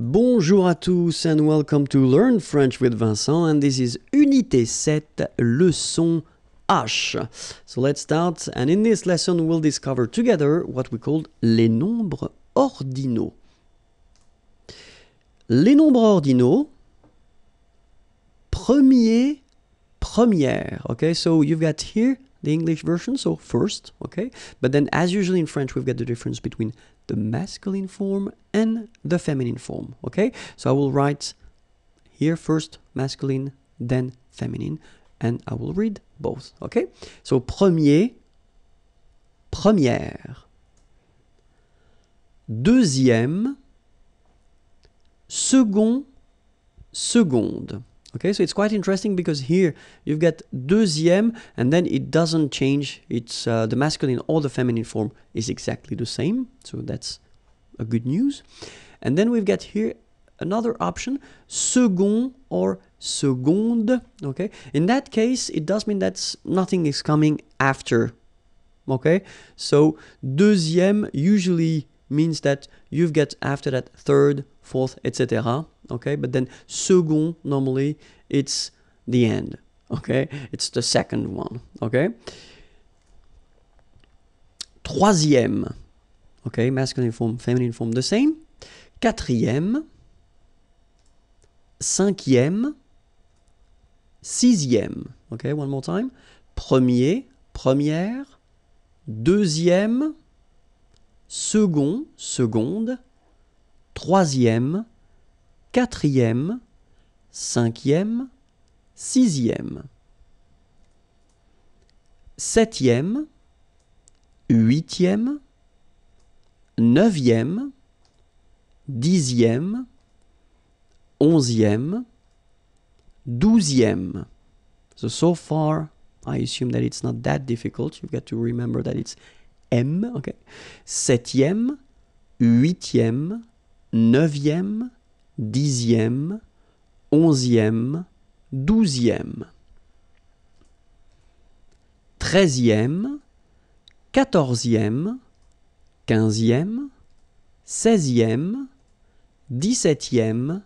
Bonjour à tous and welcome to Learn French with Vincent and this is Unité 7, leçon H. So let's start and in this lesson we'll discover together what we call les nombres ordinaux. Les nombres ordinaux, premier, première. Okay, so you've got here the English version, so first, okay? But then, as usually in French, we've got the difference between the masculine form and the feminine form, okay? So I will write here first masculine, then feminine, and I will read both, okay? So premier, première. Deuxième, second, seconde. Okay, so it's quite interesting because here you've got deuxième and then it doesn't change. It's uh, the masculine or the feminine form is exactly the same. So that's a good news. And then we've got here another option, second or seconde. Okay, in that case, it does mean that nothing is coming after. Okay, so deuxième usually means that you've got after that third, fourth, etc. okay but then second, normally it's the end okay it's the second one okay troisième okay masculine form feminine form the same quatrième cinquième sixième okay one more time premier première deuxième second seconde troisième quatrième, cinquième, sixième, septième, huitième, neuvième, dixième, onzième, douzième. So, so far, I assume that it's not that difficult. You've got to remember that it's M, Septième, huitième, neuvième, dixième, onzième, douzième, treizième, quatorzième, quinzième, seizième, dix-septième,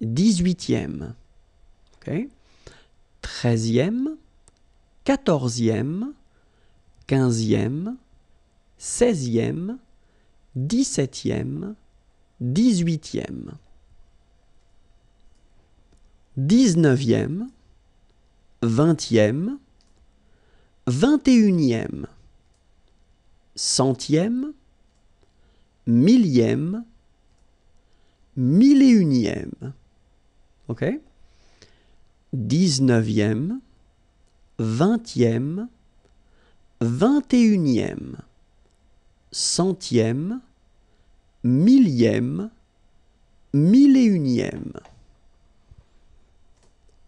dix-huitième. Treizième, quatorzième, quinzième, seizième, dix-septième, dix-huitième. 19e, 20e, 21e, centième, millième, mille et unième. OK 19e, 20e, 21e, centième, millième, mille et unième.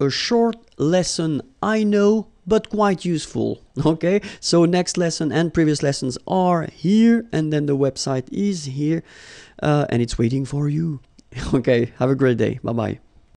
a short lesson I know but quite useful okay so next lesson and previous lessons are here and then the website is here uh, and it's waiting for you okay have a great day bye bye